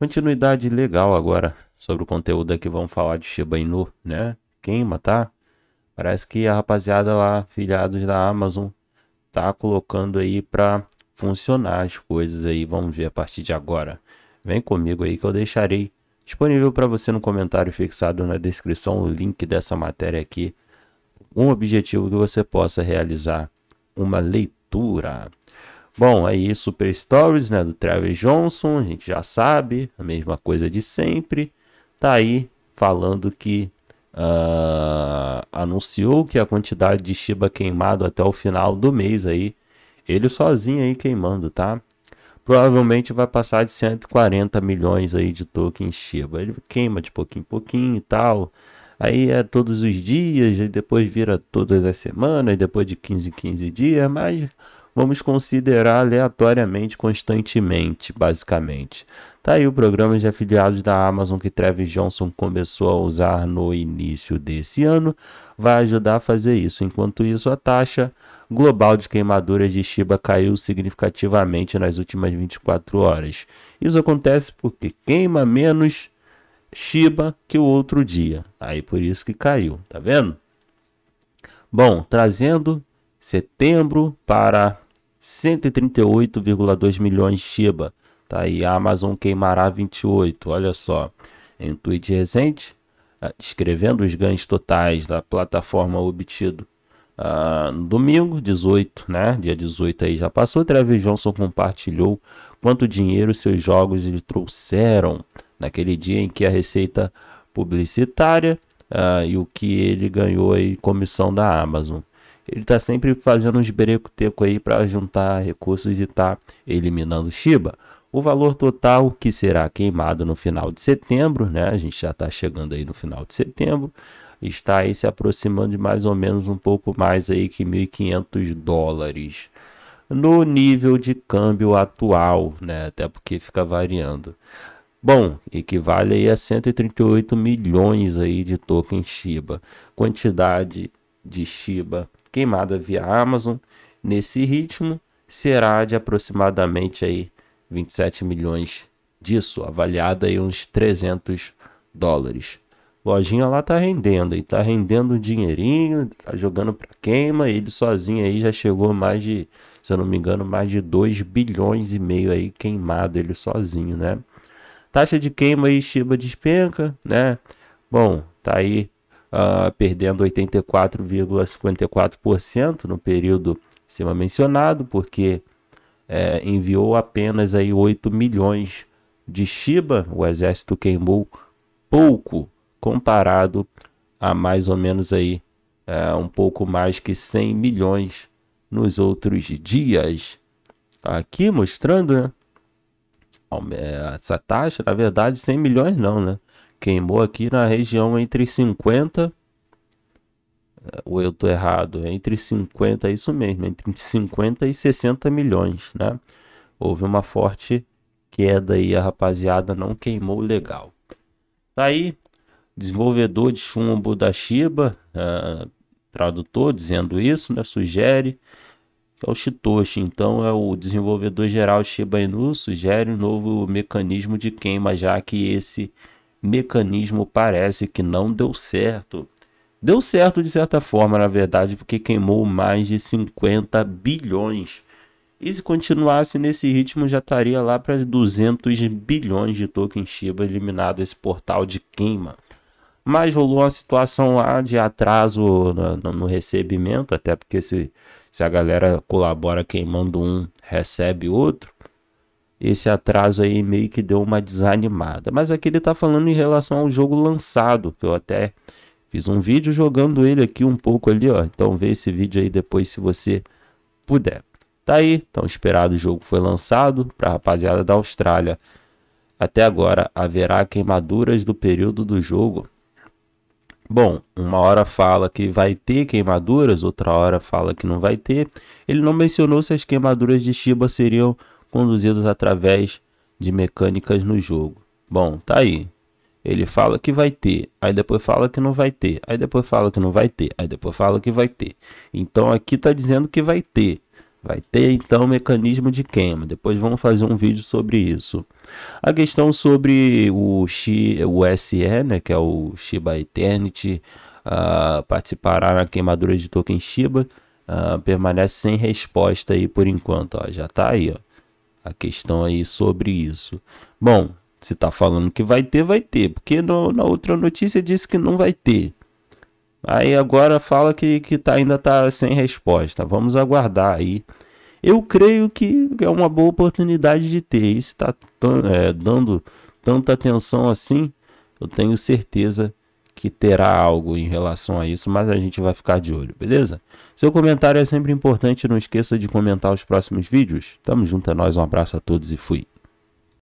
Continuidade legal agora sobre o conteúdo aqui, vamos falar de Shiba Inu, né? Queima, tá? Parece que a rapaziada lá, filhados da Amazon, tá colocando aí para funcionar as coisas aí, vamos ver a partir de agora. Vem comigo aí que eu deixarei disponível para você no comentário fixado na descrição o link dessa matéria aqui. Um objetivo que você possa realizar uma leitura. Bom, aí é Super Stories, né, do Travis Johnson, a gente já sabe, a mesma coisa de sempre. Tá aí falando que uh, anunciou que a quantidade de Shiba queimado até o final do mês aí, ele sozinho aí queimando, tá? Provavelmente vai passar de 140 milhões aí de token Shiba. Ele queima de pouquinho em pouquinho e tal. Aí é todos os dias, e depois vira todas as semanas, depois de 15 em 15 dias, mas vamos considerar aleatoriamente, constantemente, basicamente. Tá aí o programa de afiliados da Amazon que Trevor Johnson começou a usar no início desse ano, vai ajudar a fazer isso. Enquanto isso, a taxa global de queimaduras de Shiba caiu significativamente nas últimas 24 horas. Isso acontece porque queima menos Shiba que o outro dia. Aí por isso que caiu, tá vendo? Bom, trazendo setembro para 138,2 milhões Shiba. Tá aí, a Amazon queimará 28, olha só. Em tweet recente, ah, descrevendo os ganhos totais da plataforma obtido Uh, no domingo, 18, né? Dia 18 aí já passou. Travis Johnson compartilhou quanto dinheiro seus jogos lhe trouxeram naquele dia em que a receita publicitária uh, e o que ele ganhou aí comissão da Amazon. Ele tá sempre fazendo uns berecoteco aí para juntar recursos e tá eliminando Shiba. O valor total que será queimado no final de setembro, né? A gente já está chegando aí no final de setembro, está aí se aproximando de mais ou menos um pouco mais aí que 1.500 dólares no nível de câmbio atual, né? Até porque fica variando. Bom, equivale aí a 138 milhões aí de tokens Shiba. Quantidade de Shiba queimada via Amazon, nesse ritmo, será de aproximadamente aí 27 milhões disso, avaliada em uns 300 dólares. Lojinha lá tá rendendo e tá rendendo um dinheirinho, tá jogando para queima, ele sozinho aí já chegou mais de, se eu não me engano, mais de 2 bilhões e meio aí queimado ele sozinho, né? Taxa de queima aí Shiba despenca, né? Bom, tá aí uh, perdendo 84,54% no período cima mencionado, porque é, enviou apenas aí 8 milhões de Shiba, o exército queimou pouco comparado a mais ou menos aí é, um pouco mais que 100 milhões nos outros dias. Tá aqui mostrando né? essa taxa, na verdade 100 milhões não, né? Queimou aqui na região entre 50. Ou eu estou errado? Entre 50, é isso mesmo, entre 50 e 60 milhões, né? Houve uma forte queda aí, a rapaziada não queimou legal. Tá aí, desenvolvedor de chumbo da Shiba, uh, tradutor dizendo isso, né? Sugere que é o Shitoshi, então é o desenvolvedor geral Shiba Inu, sugere um novo mecanismo de queima, já que esse mecanismo parece que não deu certo. Deu certo de certa forma, na verdade, porque queimou mais de 50 bilhões. E se continuasse nesse ritmo, já estaria lá para 200 bilhões de tokens Shiba eliminado esse portal de queima. Mas rolou uma situação lá de atraso no, no recebimento, até porque se, se a galera colabora queimando um, recebe outro esse atraso aí meio que deu uma desanimada. Mas aqui ele está falando em relação ao jogo lançado, que eu até fiz um vídeo jogando ele aqui um pouco ali, ó. Então vê esse vídeo aí depois se você puder. Tá aí, então esperado o jogo foi lançado para a rapaziada da Austrália. Até agora haverá queimaduras do período do jogo. Bom, uma hora fala que vai ter queimaduras, outra hora fala que não vai ter. Ele não mencionou se as queimaduras de Shiba seriam conduzidos através de mecânicas no jogo. Bom, tá aí. Ele fala que vai ter, aí depois fala que não vai ter, aí depois fala que não vai ter, aí depois fala que vai ter. Então aqui está dizendo que vai ter. Vai ter então o mecanismo de queima. Depois vamos fazer um vídeo sobre isso. A questão sobre o, X, o SE, né, que é o Shiba Eternity, uh, ah, participará na queimadura de token Shiba, uh, permanece sem resposta aí por enquanto. Ó, já tá aí. Ó a questão aí sobre isso. Bom, se tá falando que vai ter, vai ter, porque no, na outra notícia disse que não vai ter. Aí agora fala que, que tá, ainda tá sem resposta. Vamos aguardar aí. Eu creio que é uma boa oportunidade de ter. E se tá é, dando tanta atenção assim, eu tenho certeza que terá algo em relação a isso, mas a gente vai ficar de olho, beleza? Seu comentário é sempre importante, não esqueça de comentar os próximos vídeos. Tamo junto, é nóis, um abraço a todos e fui!